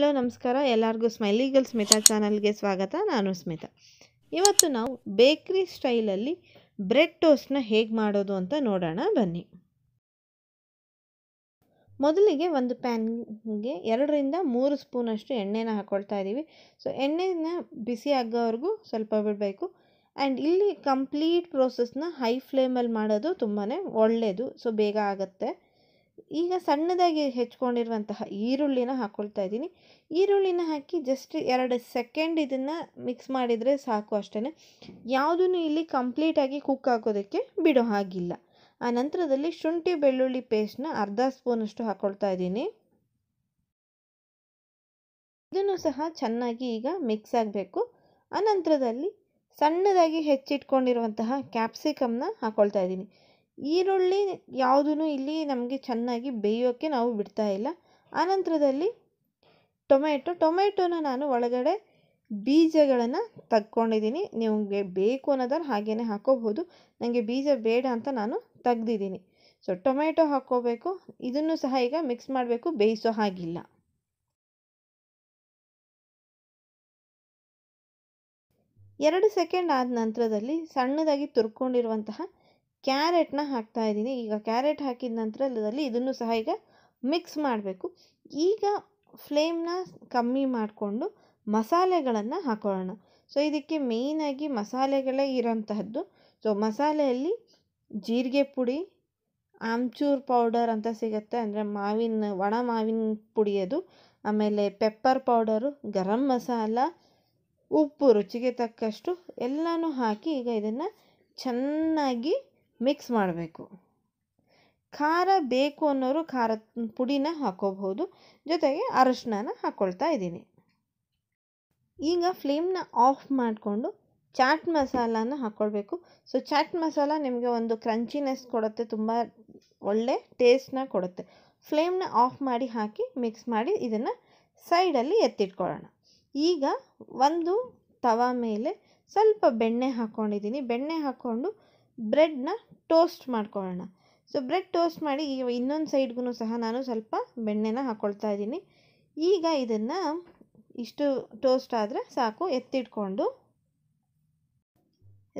hello ನಮಸ್ಕಾರ ಎಲ್ಲರಿಗೂ smiley Smita ಚಾನಲ್ಗೆ ಸ್ವಾಗತ ನಾನು ಸ್ಮಿತಾ ಇವತ್ತು ನಾವು ಬೇಕ್ರಿ ಸ್ಟೈಲಲ್ಲಿ ಬ್ರೆಡ್ ಟೋಸ್ಟ್ನ ಹೇಗೆ ಮಾಡೋದು ಅಂತ ನೋಡೋಣ ಬನ್ನಿ ಮೊದಲಿಗೆ ಒಂದು ಪ್ಯಾನ್ಗೆ ಎರಡರಿಂದ ಮೂರು ಸ್ಪೂನಷ್ಟು ಎಣ್ಣೆನ ಹಾಕ್ಕೊಳ್ತಾ ಇದ್ದೀವಿ ಸೊ ಎಣ್ಣೆನ ಬಿಸಿ ಆಗೋವರೆಗೂ ಸ್ವಲ್ಪ ಬಿಡಬೇಕು ಆ್ಯಂಡ್ ಇಲ್ಲಿ ಕಂಪ್ಲೀಟ್ ಪ್ರೋಸೆಸ್ನ ಹೈ ಫ್ಲೇಮಲ್ಲಿ ಮಾಡೋದು ತುಂಬಾ ಒಳ್ಳೆಯದು ಸೊ ಬೇಗ ಆಗುತ್ತೆ ಈಗ ಸಣ್ಣದಾಗಿ ಹೆಚ್ಕೊಂಡಿರುವಂತಹ ಈರುಳ್ಳಿನ ಹಾಕ್ಕೊಳ್ತಾ ಇದ್ದೀನಿ ಈರುಳ್ಳಿನ ಹಾಕಿ ಜಸ್ಟ್ ಎರಡು ಸೆಕೆಂಡ್ ಇದನ್ನು ಮಿಕ್ಸ್ ಮಾಡಿದರೆ ಸಾಕು ಅಷ್ಟೇ ಯಾವುದೂ ಇಲ್ಲಿ ಕಂಪ್ಲೀಟಾಗಿ ಕುಕ್ ಹಾಕೋದಕ್ಕೆ ಬಿಡೋ ಹಾಗಿಲ್ಲ ಆ ನಂತರದಲ್ಲಿ ಶುಂಠಿ ಬೆಳ್ಳುಳ್ಳಿ ಪೇಸ್ಟ್ನ ಅರ್ಧ ಸ್ಪೂನಷ್ಟು ಹಾಕ್ಕೊಳ್ತಾ ಇದ್ದೀನಿ ಇದನ್ನು ಸಹ ಚೆನ್ನಾಗಿ ಈಗ ಮಿಕ್ಸ್ ಆಗಬೇಕು ಆ ನಂತರದಲ್ಲಿ ಸಣ್ಣದಾಗಿ ಹೆಚ್ಚಿಟ್ಕೊಂಡಿರುವಂತಹ ಕ್ಯಾಪ್ಸಿಕಮ್ನ ಹಾಕೊಳ್ತಾ ಇದ್ದೀನಿ ಈರುಳ್ಳಿ ಯಾವುದೂ ಇಲ್ಲಿ ನಮಗೆ ಚೆನ್ನಾಗಿ ಬೇಯೋಕ್ಕೆ ನಾವು ಬಿಡ್ತಾ ಇಲ್ಲ ಆನಂತರದಲ್ಲಿ ಟೊಮೆಟೊ ಟೊಮೆಟೊನ ನಾನು ಒಳಗಡೆ ಬೀಜಗಳನ್ನು ತಗೊಂಡಿದ್ದೀನಿ ನಿಮಗೆ ಬೇಕು ಅನ್ನೋದನ್ನು ಹಾಗೇ ಹಾಕೋಬಹುದು ನನಗೆ ಬೀಜ ಬೇಡ ಅಂತ ನಾನು ತೆಗ್ದಿದ್ದೀನಿ ಸೊ ಟೊಮೆಟೊ ಹಾಕ್ಕೋಬೇಕು ಇದನ್ನು ಸಹ ಈಗ ಮಿಕ್ಸ್ ಮಾಡಬೇಕು ಬೇಯಿಸೋ ಹಾಗಿಲ್ಲ ಎರಡು ಸೆಕೆಂಡ್ ಆದ ನಂತರದಲ್ಲಿ ಸಣ್ಣದಾಗಿ ತುರ್ಕೊಂಡಿರುವಂತಹ ಕ್ಯಾರೆಟ್ನ ಹಾಕ್ತಾ ಇದ್ದೀನಿ ಈಗ ಕ್ಯಾರೆಟ್ ಹಾಕಿದ ನಂತರ ಅದರಲ್ಲಿ ಇದನ್ನು ಸಹ ಈಗ ಮಿಕ್ಸ್ ಮಾಡಬೇಕು ಈಗ ಫ್ಲೇಮ್ನ ಕಮ್ಮಿ ಮಾಡಿಕೊಂಡು ಮಸಾಲೆಗಳನ್ನು ಹಾಕೊಳ್ಳೋಣ ಸೊ ಇದಕ್ಕೆ ಮೇಯ್ನಾಗಿ ಮಸಾಲೆಗಳೇ ಇರೋಂತಹದ್ದು ಸೊ ಮಸಾಲೆಯಲ್ಲಿ ಜೀರಿಗೆ ಪುಡಿ ಆಮ್ಚೂರ್ ಪೌಡರ್ ಅಂತ ಸಿಗುತ್ತೆ ಅಂದರೆ ಮಾವಿನ ಒಣ ಮಾವಿನ ಪುಡಿ ಅದು ಆಮೇಲೆ ಪೆಪ್ಪರ್ ಪೌಡರು ಗರಂ ಮಸಾಲ ಉಪ್ಪು ರುಚಿಗೆ ತಕ್ಕಷ್ಟು ಎಲ್ಲನೂ ಹಾಕಿ ಈಗ ಇದನ್ನು ಚೆನ್ನಾಗಿ ಮಿಕ್ಸ್ ಮಾಡಬೇಕು ಖಾರ ಬೇಕು ಅನ್ನೋರು ಖಾರ ಪುಡಿನ ಹಾಕೋಬಹುದು ಜೊತೆಗೆ ಅರಶಿನ ಹಾಕ್ಕೊಳ್ತಾ ಇದ್ದೀನಿ ಈಗ ಫ್ಲೇಮ್ನ ಆಫ್ ಮಾಡಿಕೊಂಡು ಚಾಟ್ ಮಸಾಲಾನ ಹಾಕೊಳ್ಬೇಕು ಸೊ ಚಾಟ್ ಮಸಾಲ ನಿಮಗೆ ಒಂದು ಕ್ರಂಚಿನೆಸ್ ಕೊಡುತ್ತೆ ತುಂಬ ಒಳ್ಳೆ ಟೇಸ್ಟ್ನ ಕೊಡುತ್ತೆ ಫ್ಲೇಮ್ನ ಆಫ್ ಮಾಡಿ ಹಾಕಿ ಮಿಕ್ಸ್ ಮಾಡಿ ಇದನ್ನು ಸೈಡಲ್ಲಿ ಎತ್ತಿಟ್ಕೊಳ್ಳೋಣ ಈಗ ಒಂದು ತವ ಮೇಲೆ ಸ್ವಲ್ಪ ಬೆಣ್ಣೆ ಹಾಕ್ಕೊಂಡಿದ್ದೀನಿ ಬೆಣ್ಣೆ ಹಾಕ್ಕೊಂಡು ಬ್ರೆಡ್ನ ಟೋಸ್ಟ್ ಮಾಡ್ಕೊಳ್ಳೋಣ ಸೊ ಬ್ರೆಡ್ ಟೋಸ್ಟ್ ಮಾಡಿ ಇನ್ನೊಂದು ಸೈಡ್ಗೂ ಸಹ ನಾನು ಸ್ವಲ್ಪ ಬೆಣ್ಣೆನ ಹಾಕ್ಕೊಳ್ತಾ ಇದ್ದೀನಿ ಈಗ ಇದನ್ನು ಇಷ್ಟು ಟೋಸ್ಟ್ ಆದರೆ ಸಾಕು ಎತ್ತಿಟ್ಕೊಂಡು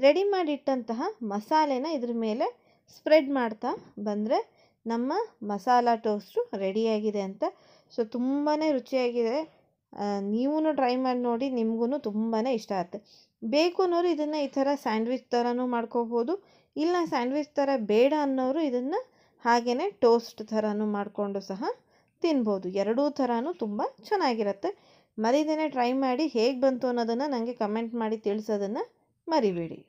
ರೆಡಿ ಮಾಡಿಟ್ಟಂತಹ ಮಸಾಲೆನ ಇದ್ರ ಮೇಲೆ ಸ್ಪ್ರೆಡ್ ಮಾಡ್ತಾ ಬಂದರೆ ನಮ್ಮ ಮಸಾಲ ಟೋಸ್ಟು ರೆಡಿಯಾಗಿದೆ ಅಂತ ಸೊ ತುಂಬಾ ರುಚಿಯಾಗಿದೆ ನೀವೂ ಟ್ರೈ ಮಾಡಿ ನೋಡಿ ನಿಮಗೂ ತುಂಬಾ ಇಷ್ಟ ಆಗುತ್ತೆ ಬೇಕು ಅನ್ನೋರು ಇದನ್ನು ಈ ಥರ ಸ್ಯಾಂಡ್ವಿಚ್ ಥರನೂ ಮಾಡ್ಕೋಬೋದು ಇಲ್ಲ ಸ್ಯಾಂಡ್ವಿಚ್ ಥರ ಬೇಡ ಅನ್ನೋರು ಇದನ್ನು ಹಾಗೆಯೇ ಟೋಸ್ಟ್ ಥರನೂ ಮಾಡಿಕೊಂಡು ಸಹ ತಿನ್ಬೋದು ಎರಡೂ ಥರನೂ ತುಂಬ ಚೆನ್ನಾಗಿರುತ್ತೆ ಮರೀದೇನೆ ಟ್ರೈ ಮಾಡಿ ಹೇಗೆ ಬಂತು ಅನ್ನೋದನ್ನು ನನಗೆ ಕಮೆಂಟ್ ಮಾಡಿ ತಿಳಿಸೋದನ್ನು ಮರಿಬೇಡಿ